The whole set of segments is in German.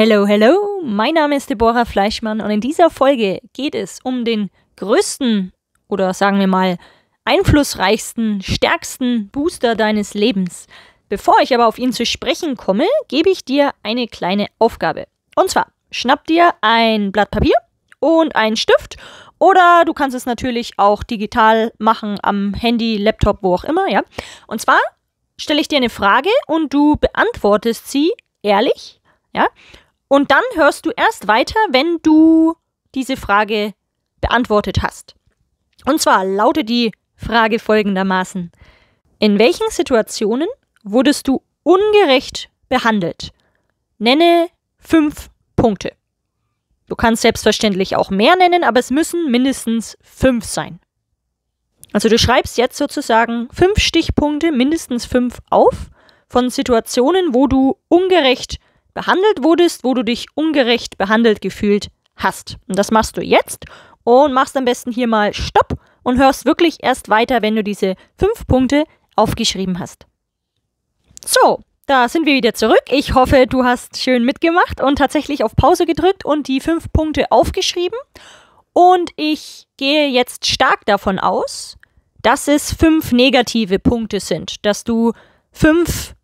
Hello, hello, mein Name ist Deborah Fleischmann und in dieser Folge geht es um den größten oder sagen wir mal einflussreichsten, stärksten Booster deines Lebens. Bevor ich aber auf ihn zu sprechen komme, gebe ich dir eine kleine Aufgabe. Und zwar, schnapp dir ein Blatt Papier und einen Stift oder du kannst es natürlich auch digital machen am Handy, Laptop, wo auch immer, ja. Und zwar stelle ich dir eine Frage und du beantwortest sie ehrlich, ja, und dann hörst du erst weiter, wenn du diese Frage beantwortet hast. Und zwar lautet die Frage folgendermaßen. In welchen Situationen wurdest du ungerecht behandelt? Nenne fünf Punkte. Du kannst selbstverständlich auch mehr nennen, aber es müssen mindestens fünf sein. Also du schreibst jetzt sozusagen fünf Stichpunkte, mindestens fünf auf von Situationen, wo du ungerecht behandelt wurdest, wo du dich ungerecht behandelt gefühlt hast. Und das machst du jetzt und machst am besten hier mal Stopp und hörst wirklich erst weiter, wenn du diese fünf Punkte aufgeschrieben hast. So, da sind wir wieder zurück. Ich hoffe, du hast schön mitgemacht und tatsächlich auf Pause gedrückt und die fünf Punkte aufgeschrieben. Und ich gehe jetzt stark davon aus, dass es fünf negative Punkte sind, dass du fünf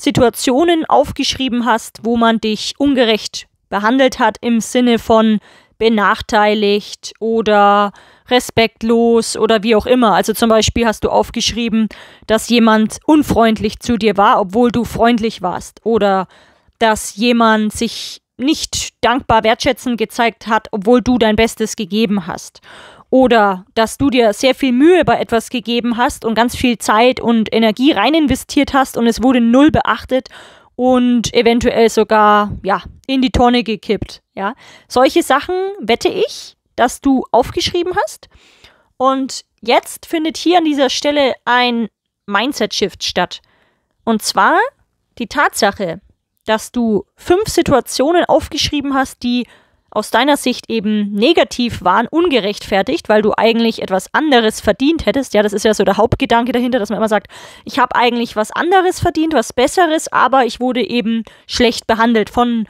Situationen aufgeschrieben hast, wo man dich ungerecht behandelt hat im Sinne von benachteiligt oder respektlos oder wie auch immer. Also zum Beispiel hast du aufgeschrieben, dass jemand unfreundlich zu dir war, obwohl du freundlich warst. Oder dass jemand sich nicht dankbar wertschätzend gezeigt hat, obwohl du dein Bestes gegeben hast oder dass du dir sehr viel Mühe bei etwas gegeben hast und ganz viel Zeit und Energie rein investiert hast und es wurde null beachtet und eventuell sogar ja in die Tonne gekippt. Ja, solche Sachen wette ich, dass du aufgeschrieben hast. Und jetzt findet hier an dieser Stelle ein Mindset-Shift statt. Und zwar die Tatsache, dass du fünf Situationen aufgeschrieben hast, die aus deiner Sicht eben negativ waren, ungerechtfertigt, weil du eigentlich etwas anderes verdient hättest. Ja, das ist ja so der Hauptgedanke dahinter, dass man immer sagt, ich habe eigentlich was anderes verdient, was besseres, aber ich wurde eben schlecht behandelt von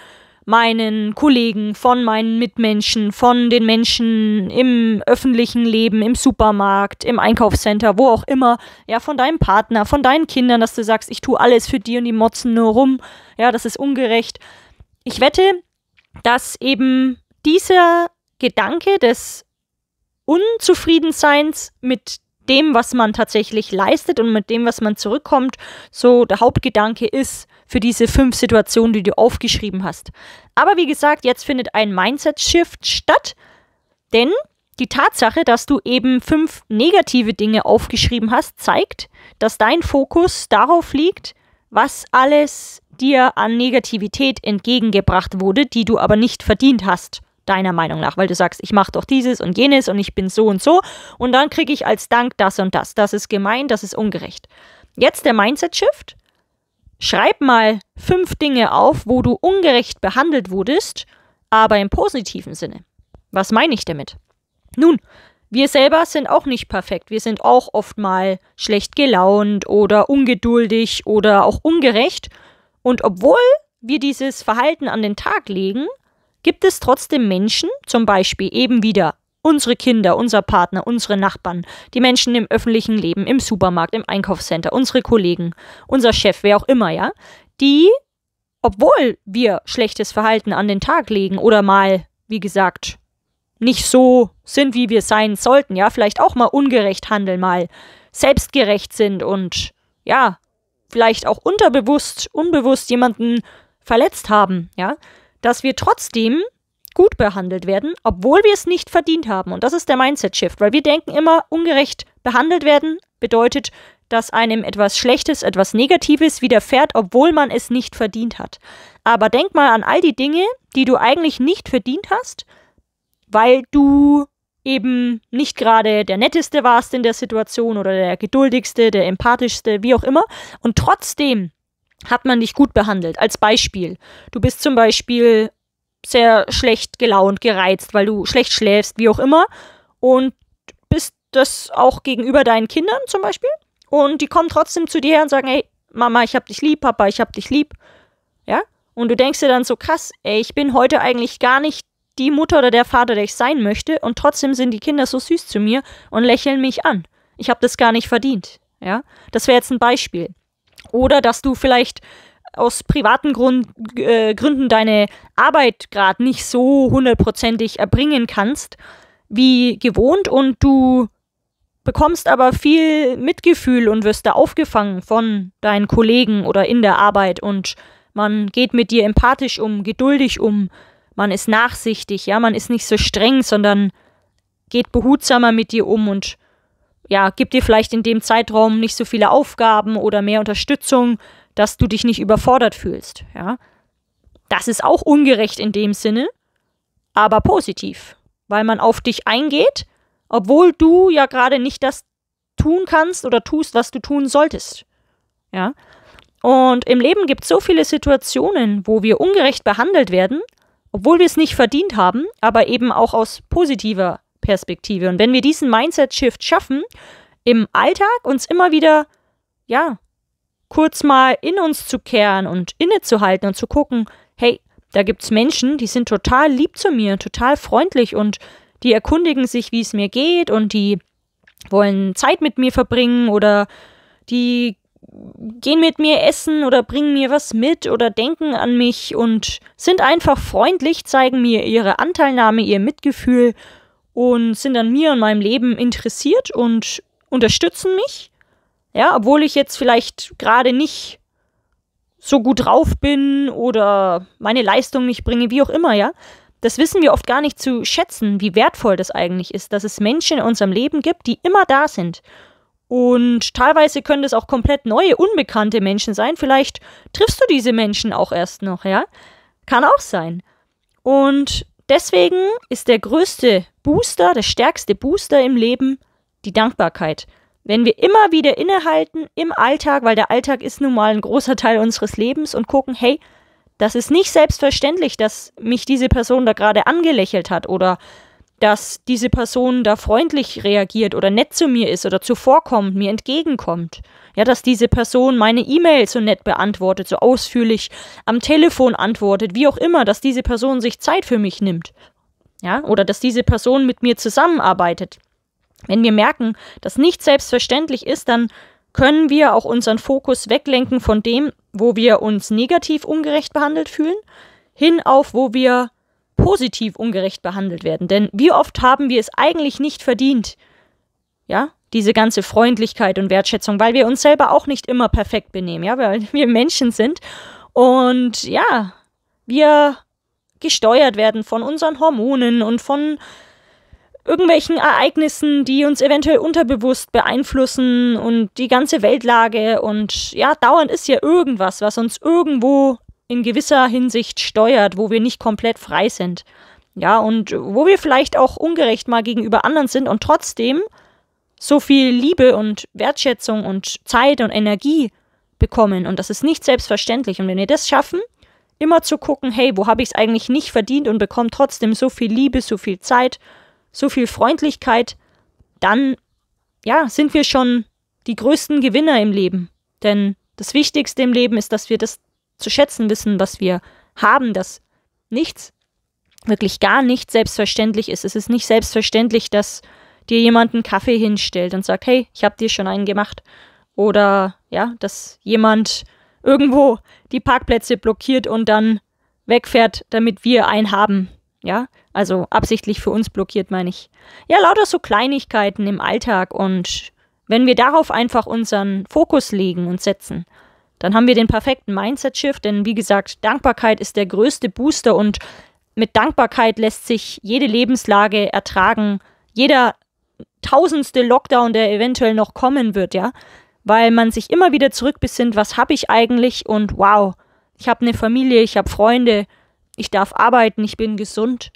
meinen Kollegen, von meinen Mitmenschen, von den Menschen im öffentlichen Leben, im Supermarkt, im Einkaufscenter, wo auch immer, ja, von deinem Partner, von deinen Kindern, dass du sagst, ich tue alles für die und die motzen nur rum, ja, das ist ungerecht. Ich wette, dass eben dieser Gedanke des Unzufriedenseins mit dem, was man tatsächlich leistet und mit dem, was man zurückkommt, so der Hauptgedanke ist für diese fünf Situationen, die du aufgeschrieben hast. Aber wie gesagt, jetzt findet ein Mindset-Shift statt, denn die Tatsache, dass du eben fünf negative Dinge aufgeschrieben hast, zeigt, dass dein Fokus darauf liegt, was alles dir an Negativität entgegengebracht wurde, die du aber nicht verdient hast, deiner Meinung nach, weil du sagst, ich mache doch dieses und jenes und ich bin so und so und dann kriege ich als Dank das und das. Das ist gemein, das ist ungerecht. Jetzt der Mindset-Shift. Schreib mal fünf Dinge auf, wo du ungerecht behandelt wurdest, aber im positiven Sinne. Was meine ich damit? Nun, wir selber sind auch nicht perfekt. Wir sind auch oft mal schlecht gelaunt oder ungeduldig oder auch ungerecht. Und obwohl wir dieses Verhalten an den Tag legen, gibt es trotzdem Menschen, zum Beispiel eben wieder unsere Kinder, unser Partner, unsere Nachbarn, die Menschen im öffentlichen Leben, im Supermarkt, im Einkaufscenter, unsere Kollegen, unser Chef, wer auch immer, ja, die, obwohl wir schlechtes Verhalten an den Tag legen oder mal, wie gesagt, nicht so sind, wie wir sein sollten, ja, vielleicht auch mal ungerecht handeln, mal selbstgerecht sind und ja, vielleicht auch unterbewusst, unbewusst jemanden verletzt haben, ja, dass wir trotzdem gut behandelt werden, obwohl wir es nicht verdient haben. Und das ist der Mindset-Shift, weil wir denken immer, ungerecht behandelt werden bedeutet, dass einem etwas Schlechtes, etwas Negatives widerfährt, obwohl man es nicht verdient hat. Aber denk mal an all die Dinge, die du eigentlich nicht verdient hast, weil du eben nicht gerade der netteste warst in der Situation oder der geduldigste, der empathischste, wie auch immer. Und trotzdem hat man dich gut behandelt. Als Beispiel. Du bist zum Beispiel sehr schlecht gelaunt, gereizt, weil du schlecht schläfst, wie auch immer. Und bist das auch gegenüber deinen Kindern zum Beispiel. Und die kommen trotzdem zu dir her und sagen, hey, Mama, ich hab dich lieb, Papa, ich hab dich lieb. Ja? Und du denkst dir dann so, krass, ey, ich bin heute eigentlich gar nicht die Mutter oder der Vater, der ich sein möchte, und trotzdem sind die Kinder so süß zu mir und lächeln mich an. Ich habe das gar nicht verdient. Ja, das wäre jetzt ein Beispiel. Oder dass du vielleicht aus privaten Grund, äh, Gründen deine Arbeit gerade nicht so hundertprozentig erbringen kannst wie gewohnt und du bekommst aber viel Mitgefühl und wirst da aufgefangen von deinen Kollegen oder in der Arbeit und man geht mit dir empathisch um, geduldig um, man ist nachsichtig, ja, man ist nicht so streng, sondern geht behutsamer mit dir um und ja, gibt dir vielleicht in dem Zeitraum nicht so viele Aufgaben oder mehr Unterstützung, dass du dich nicht überfordert fühlst, ja. Das ist auch ungerecht in dem Sinne, aber positiv, weil man auf dich eingeht, obwohl du ja gerade nicht das tun kannst oder tust, was du tun solltest. Ja? Und im Leben gibt es so viele Situationen, wo wir ungerecht behandelt werden obwohl wir es nicht verdient haben, aber eben auch aus positiver Perspektive. Und wenn wir diesen Mindset-Shift schaffen, im Alltag uns immer wieder, ja, kurz mal in uns zu kehren und innezuhalten und zu gucken, hey, da gibt es Menschen, die sind total lieb zu mir, total freundlich und die erkundigen sich, wie es mir geht und die wollen Zeit mit mir verbringen oder die gehen mit mir essen oder bringen mir was mit oder denken an mich und sind einfach freundlich, zeigen mir ihre Anteilnahme, ihr Mitgefühl und sind an mir und meinem Leben interessiert und unterstützen mich. Ja, obwohl ich jetzt vielleicht gerade nicht so gut drauf bin oder meine Leistung nicht bringe, wie auch immer, ja. Das wissen wir oft gar nicht zu schätzen, wie wertvoll das eigentlich ist, dass es Menschen in unserem Leben gibt, die immer da sind und teilweise können das auch komplett neue, unbekannte Menschen sein. Vielleicht triffst du diese Menschen auch erst noch, ja? Kann auch sein. Und deswegen ist der größte Booster, der stärkste Booster im Leben die Dankbarkeit. Wenn wir immer wieder innehalten im Alltag, weil der Alltag ist nun mal ein großer Teil unseres Lebens und gucken, hey, das ist nicht selbstverständlich, dass mich diese Person da gerade angelächelt hat oder dass diese Person da freundlich reagiert oder nett zu mir ist oder zuvorkommt, mir entgegenkommt. Ja, dass diese Person meine E-Mail so nett beantwortet, so ausführlich am Telefon antwortet, wie auch immer, dass diese Person sich Zeit für mich nimmt. Ja, oder dass diese Person mit mir zusammenarbeitet. Wenn wir merken, dass nichts selbstverständlich ist, dann können wir auch unseren Fokus weglenken von dem, wo wir uns negativ ungerecht behandelt fühlen, hin auf, wo wir positiv ungerecht behandelt werden. Denn wie oft haben wir es eigentlich nicht verdient? Ja, diese ganze Freundlichkeit und Wertschätzung, weil wir uns selber auch nicht immer perfekt benehmen, ja, weil wir Menschen sind und ja, wir gesteuert werden von unseren Hormonen und von irgendwelchen Ereignissen, die uns eventuell unterbewusst beeinflussen und die ganze Weltlage und ja, dauernd ist ja irgendwas, was uns irgendwo in gewisser Hinsicht steuert, wo wir nicht komplett frei sind. Ja, und wo wir vielleicht auch ungerecht mal gegenüber anderen sind und trotzdem so viel Liebe und Wertschätzung und Zeit und Energie bekommen. Und das ist nicht selbstverständlich. Und wenn wir das schaffen, immer zu gucken, hey, wo habe ich es eigentlich nicht verdient und bekomme trotzdem so viel Liebe, so viel Zeit, so viel Freundlichkeit, dann ja, sind wir schon die größten Gewinner im Leben. Denn das Wichtigste im Leben ist, dass wir das zu schätzen wissen, was wir haben, dass nichts, wirklich gar nichts selbstverständlich ist. Es ist nicht selbstverständlich, dass dir jemand einen Kaffee hinstellt und sagt, hey, ich habe dir schon einen gemacht. Oder ja, dass jemand irgendwo die Parkplätze blockiert und dann wegfährt, damit wir einen haben. Ja, also absichtlich für uns blockiert, meine ich. Ja, lauter so Kleinigkeiten im Alltag und wenn wir darauf einfach unseren Fokus legen und setzen dann haben wir den perfekten Mindset-Shift, denn wie gesagt, Dankbarkeit ist der größte Booster und mit Dankbarkeit lässt sich jede Lebenslage ertragen, jeder tausendste Lockdown, der eventuell noch kommen wird, ja, weil man sich immer wieder zurückbesinnt, was habe ich eigentlich und wow, ich habe eine Familie, ich habe Freunde, ich darf arbeiten, ich bin gesund.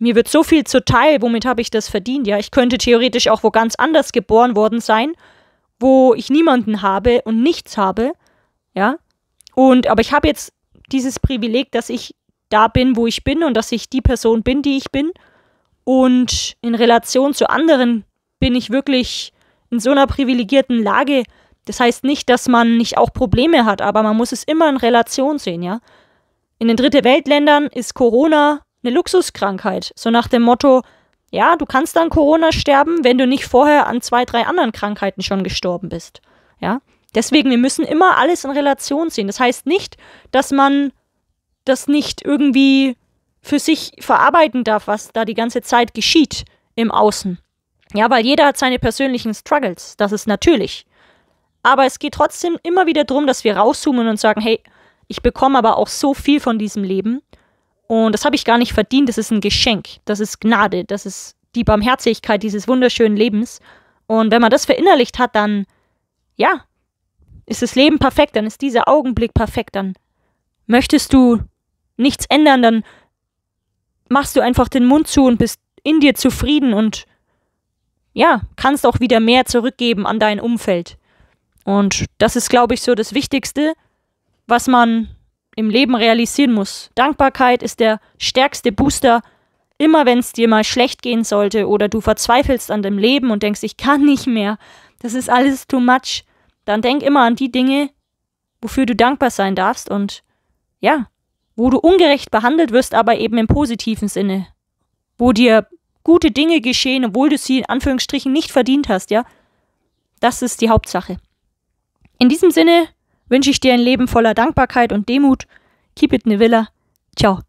Mir wird so viel zuteil, womit habe ich das verdient? Ja, ich könnte theoretisch auch wo ganz anders geboren worden sein, wo ich niemanden habe und nichts habe ja. Und aber ich habe jetzt dieses Privileg, dass ich da bin, wo ich bin und dass ich die Person bin, die ich bin. Und in Relation zu anderen bin ich wirklich in so einer privilegierten Lage. Das heißt nicht, dass man nicht auch Probleme hat, aber man muss es immer in Relation sehen, ja. In den Dritte Weltländern ist Corona eine Luxuskrankheit. So nach dem Motto, ja, du kannst an Corona sterben, wenn du nicht vorher an zwei, drei anderen Krankheiten schon gestorben bist. Ja. Deswegen, wir müssen immer alles in Relation sehen. Das heißt nicht, dass man das nicht irgendwie für sich verarbeiten darf, was da die ganze Zeit geschieht im Außen. Ja, weil jeder hat seine persönlichen Struggles. Das ist natürlich. Aber es geht trotzdem immer wieder darum, dass wir rauszoomen und sagen, hey, ich bekomme aber auch so viel von diesem Leben. Und das habe ich gar nicht verdient. Das ist ein Geschenk. Das ist Gnade. Das ist die Barmherzigkeit dieses wunderschönen Lebens. Und wenn man das verinnerlicht hat, dann, ja, ist das Leben perfekt, dann ist dieser Augenblick perfekt, dann möchtest du nichts ändern, dann machst du einfach den Mund zu und bist in dir zufrieden und ja, kannst auch wieder mehr zurückgeben an dein Umfeld. Und das ist, glaube ich, so das Wichtigste, was man im Leben realisieren muss. Dankbarkeit ist der stärkste Booster, immer wenn es dir mal schlecht gehen sollte oder du verzweifelst an dem Leben und denkst, ich kann nicht mehr, das ist alles too much dann denk immer an die Dinge, wofür du dankbar sein darfst und ja, wo du ungerecht behandelt wirst, aber eben im positiven Sinne. Wo dir gute Dinge geschehen, obwohl du sie in Anführungsstrichen nicht verdient hast, ja? Das ist die Hauptsache. In diesem Sinne wünsche ich dir ein Leben voller Dankbarkeit und Demut. Keep it Nevilla. Ciao.